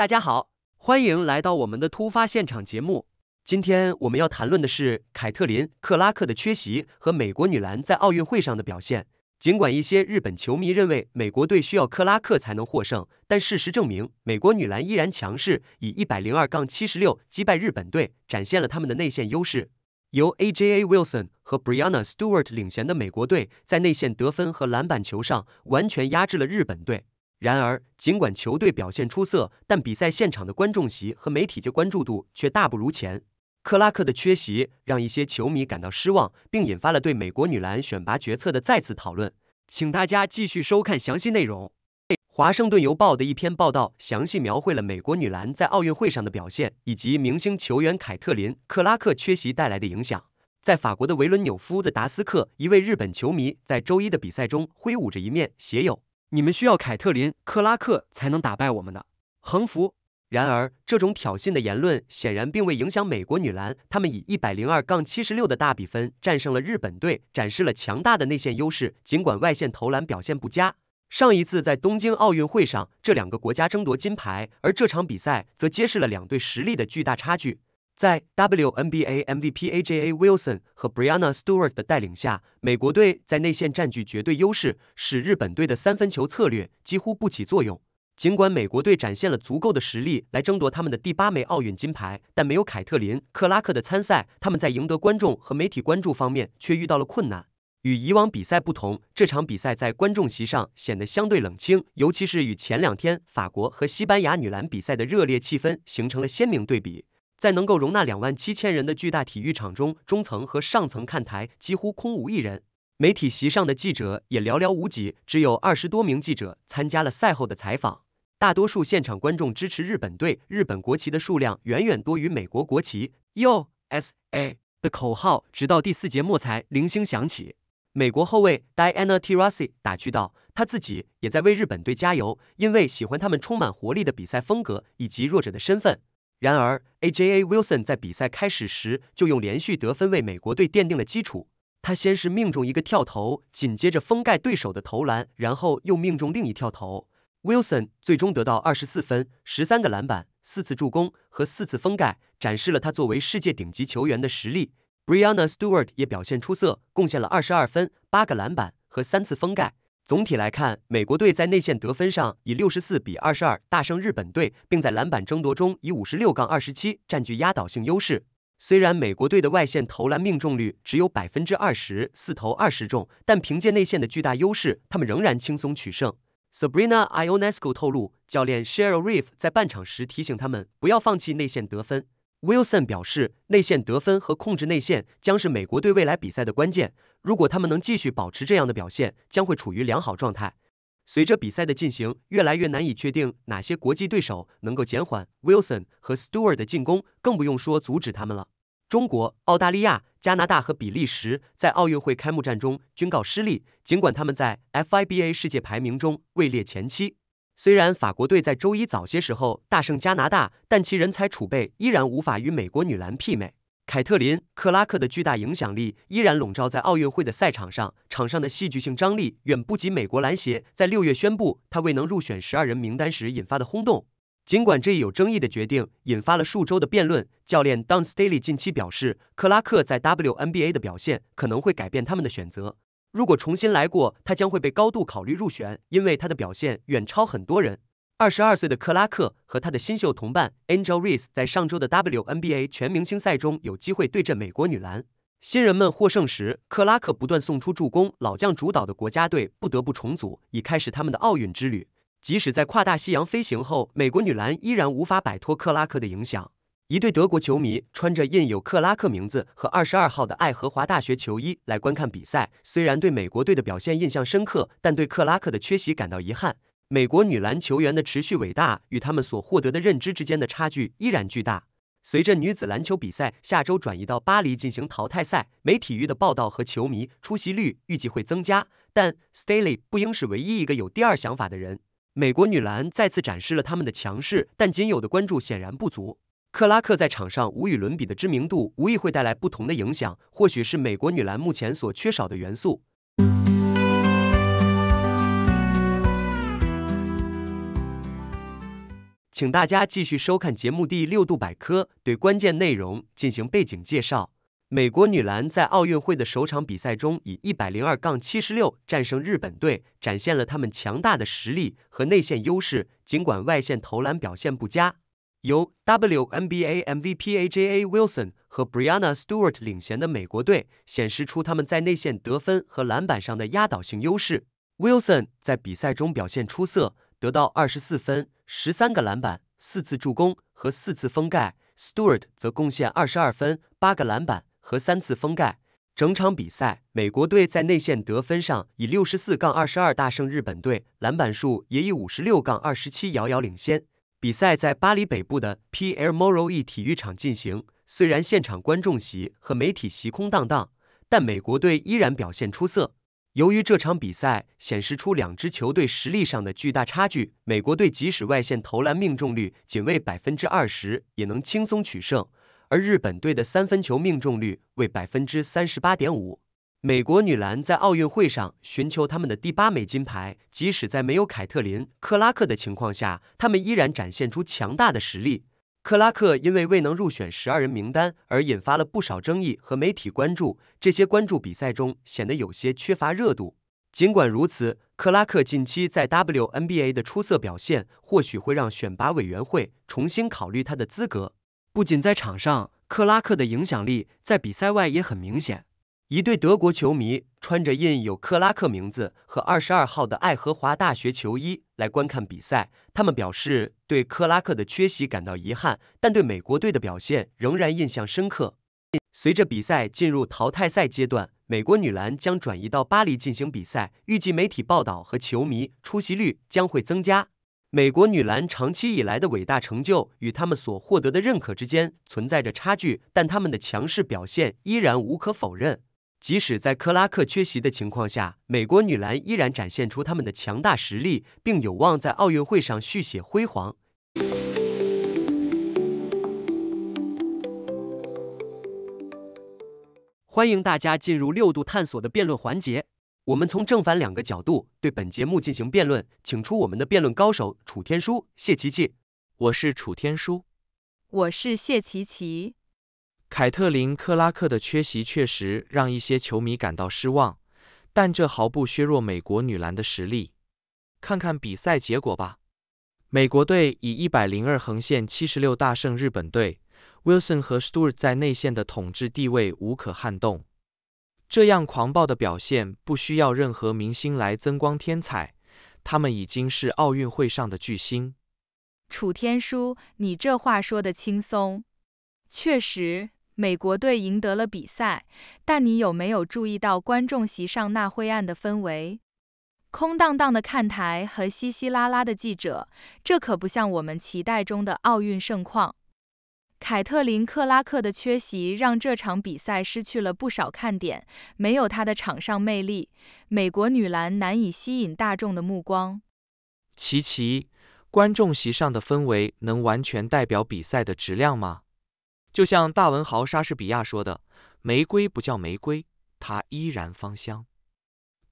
大家好，欢迎来到我们的突发现场节目。今天我们要谈论的是凯特琳·克拉克的缺席和美国女篮在奥运会上的表现。尽管一些日本球迷认为美国队需要克拉克才能获胜，但事实证明，美国女篮依然强势，以一百零二杠七十六击败日本队，展现了他们的内线优势。由 A.J.A. Wilson 和 Brianna Stewart 领衔的美国队在内线得分和篮板球上完全压制了日本队。然而，尽管球队表现出色，但比赛现场的观众席和媒体界关注度却大不如前。克拉克的缺席让一些球迷感到失望，并引发了对美国女篮选拔决策的再次讨论。请大家继续收看详细内容。华盛顿邮报的一篇报道详细描绘了美国女篮在奥运会上的表现，以及明星球员凯特琳·克拉克缺席带来的影响。在法国的维伦纽夫的达斯克，一位日本球迷在周一的比赛中挥舞着一面写有。你们需要凯特琳·克拉克才能打败我们呢。横幅。然而，这种挑衅的言论显然并未影响美国女篮。她们以一百零二杠七十六的大比分战胜了日本队，展示了强大的内线优势，尽管外线投篮表现不佳。上一次在东京奥运会上，这两个国家争夺金牌，而这场比赛则揭示了两队实力的巨大差距。在 WNBA MVP AJA Wilson 和 Brianna Stewart 的带领下，美国队在内线占据绝对优势，使日本队的三分球策略几乎不起作用。尽管美国队展现了足够的实力来争夺他们的第八枚奥运金牌，但没有凯特琳·克拉克的参赛，他们在赢得观众和媒体关注方面却遇到了困难。与以往比赛不同，这场比赛在观众席上显得相对冷清，尤其是与前两天法国和西班牙女篮比赛的热烈气氛形成了鲜明对比。在能够容纳两万七千人的巨大体育场中，中层和上层看台几乎空无一人，媒体席上的记者也寥寥无几，只有二十多名记者参加了赛后的采访。大多数现场观众支持日本队，日本国旗的数量远远多于美国国旗。USA 的口号直到第四节末才零星响起。美国后卫 Diana Tiracy 打趣道：“他自己也在为日本队加油，因为喜欢他们充满活力的比赛风格以及弱者的身份。”然而，A.J.A. Wilson 在比赛开始时就用连续得分为美国队奠定了基础。他先是命中一个跳投，紧接着封盖对手的投篮，然后又命中另一跳投。Wilson 最终得到二十四分、十三个篮板、四次助攻和四次封盖，展示了他作为世界顶级球员的实力。Brianna Stewart 也表现出色，贡献了二十二分、八个篮板和三次封盖。总体来看，美国队在内线得分上以六十四比二十二大胜日本队，并在篮板争夺中以五十六杠二十七占据压倒性优势。虽然美国队的外线投篮命中率只有百分之二十四投二十中，但凭借内线的巨大优势，他们仍然轻松取胜。Sabrina Ionescu 透露，教练 Cheryl Reeve 在半场时提醒他们不要放弃内线得分。Wilson 表示，内线得分和控制内线将是美国队未来比赛的关键。如果他们能继续保持这样的表现，将会处于良好状态。随着比赛的进行，越来越难以确定哪些国际对手能够减缓 Wilson 和 Stewart 的进攻，更不用说阻止他们了。中国、澳大利亚、加拿大和比利时在奥运会开幕战中均告失利，尽管他们在 FIBA 世界排名中位列前七。虽然法国队在周一早些时候大胜加拿大，但其人才储备依然无法与美国女篮媲美。凯特琳·克拉克的巨大影响力依然笼罩在奥运会的赛场上，场上的戏剧性张力远不及美国篮协在六月宣布她未能入选十二人名单时引发的轰动。尽管这一有争议的决定引发了数周的辩论，教练 Don Stealey 近期表示，克拉克在 WNBA 的表现可能会改变他们的选择。如果重新来过，他将会被高度考虑入选，因为他的表现远超很多人。二十二岁的克拉克和他的新秀同伴 Angel Reese 在上周的 WNBA 全明星赛中有机会对阵美国女篮。新人们获胜时，克拉克不断送出助攻。老将主导的国家队不得不重组，以开始他们的奥运之旅。即使在跨大西洋飞行后，美国女篮依然无法摆脱克拉克的影响。一对德国球迷穿着印有克拉克名字和二十二号的爱荷华大学球衣来观看比赛。虽然对美国队的表现印象深刻，但对克拉克的缺席感到遗憾。美国女篮球员的持续伟大与他们所获得的认知之间的差距依然巨大。随着女子篮球比赛下周转移到巴黎进行淘汰赛，美体育的报道和球迷出席率预计会增加。但 Staley 不应是唯一一个有第二想法的人。美国女篮再次展示了他们的强势，但仅有的关注显然不足。克拉克在场上无与伦比的知名度，无疑会带来不同的影响，或许是美国女篮目前所缺少的元素。请大家继续收看节目第六度百科，对关键内容进行背景介绍。美国女篮在奥运会的首场比赛中以一百零二杠七十六战胜日本队，展现了她们强大的实力和内线优势，尽管外线投篮表现不佳。由 WNBA MVP AJA Wilson 和 Brianna Stewart 领衔的美国队，显示出他们在内线得分和篮板上的压倒性优势。Wilson 在比赛中表现出色，得到24分、13个篮板、4次助攻和4次封盖。Stewart 则贡献22分、8个篮板和3次封盖。整场比赛，美国队在内线得分上以64-22大胜日本队，篮板数也以56-27遥遥领先。比赛在巴黎北部的 P. L. Moroie 体育场进行。虽然现场观众席和媒体席空荡荡，但美国队依然表现出色。由于这场比赛显示出两支球队实力上的巨大差距，美国队即使外线投篮命中率仅为百分之二十，也能轻松取胜。而日本队的三分球命中率为百分之三十八点五。美国女篮在奥运会上寻求他们的第八枚金牌，即使在没有凯特琳·克拉克的情况下，他们依然展现出强大的实力。克拉克因为未能入选十二人名单而引发了不少争议和媒体关注，这些关注比赛中显得有些缺乏热度。尽管如此，克拉克近期在 WNBA 的出色表现，或许会让选拔委员会重新考虑她的资格。不仅在场上，克拉克的影响力在比赛外也很明显。一对德国球迷穿着印有克拉克名字和二十二号的爱荷华大学球衣来观看比赛。他们表示对克拉克的缺席感到遗憾，但对美国队的表现仍然印象深刻。随着比赛进入淘汰赛阶段，美国女篮将转移到巴黎进行比赛。预计媒体报道和球迷出席率将会增加。美国女篮长期以来的伟大成就与他们所获得的认可之间存在着差距，但他们的强势表现依然无可否认。即使在克拉克缺席的情况下，美国女篮依然展现出他们的强大实力，并有望在奥运会上续写辉煌。欢迎大家进入六度探索的辩论环节，我们从正反两个角度对本节目进行辩论，请出我们的辩论高手楚天舒、谢琪琪，我是楚天舒，我是谢琪琪。凯特琳·克拉克的缺席确实让一些球迷感到失望，但这毫不削弱美国女篮的实力。看看比赛结果吧，美国队以一百零二横线七十六大胜日本队。Wilson 和 Stewart 在内线的统治地位无可撼动。这样狂暴的表现不需要任何明星来增光添彩，他们已经是奥运会上的巨星。楚天舒，你这话说的轻松，确实。美国队赢得了比赛，但你有没有注意到观众席上那灰暗的氛围？空荡荡的看台和稀稀拉拉的记者，这可不像我们期待中的奥运盛况。凯特琳·克拉克的缺席让这场比赛失去了不少看点，没有她的场上魅力，美国女篮难以吸引大众的目光。琪琪，观众席上的氛围能完全代表比赛的质量吗？就像大文豪莎士比亚说的：“玫瑰不叫玫瑰，它依然芳香。”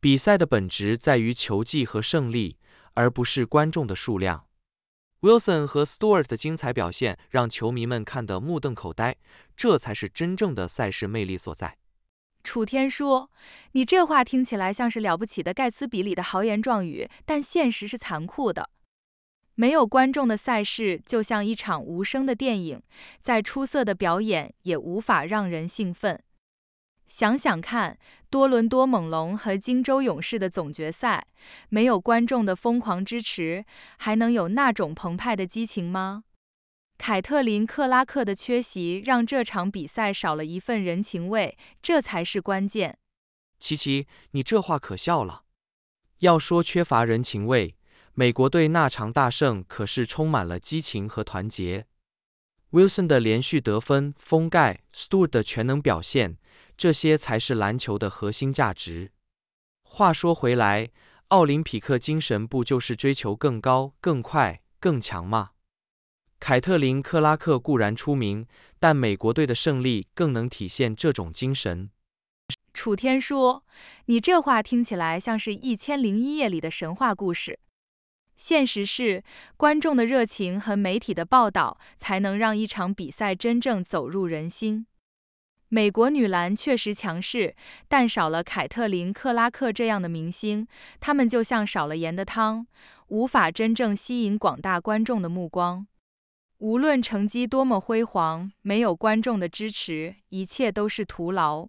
比赛的本质在于球技和胜利，而不是观众的数量。Wilson 和 Stewart 的精彩表现让球迷们看得目瞪口呆，这才是真正的赛事魅力所在。楚天舒，你这话听起来像是《了不起的盖茨比》里的豪言壮语，但现实是残酷的。没有观众的赛事就像一场无声的电影，再出色的表演也无法让人兴奋。想想看，多伦多猛龙和金州勇士的总决赛，没有观众的疯狂支持，还能有那种澎湃的激情吗？凯特琳·克拉克的缺席让这场比赛少了一份人情味，这才是关键。琪琪，你这话可笑了。要说缺乏人情味。美国队那场大胜可是充满了激情和团结。Wilson 的连续得分封盖 s t o u d t 的全能表现，这些才是篮球的核心价值。话说回来，奥林匹克精神不就是追求更高、更快、更强吗？凯特琳·克拉克固然出名，但美国队的胜利更能体现这种精神。楚天说：“你这话听起来像是一千零一夜里的神话故事。”现实是，观众的热情和媒体的报道，才能让一场比赛真正走入人心。美国女篮确实强势，但少了凯特琳·克拉克这样的明星，她们就像少了盐的汤，无法真正吸引广大观众的目光。无论成绩多么辉煌，没有观众的支持，一切都是徒劳。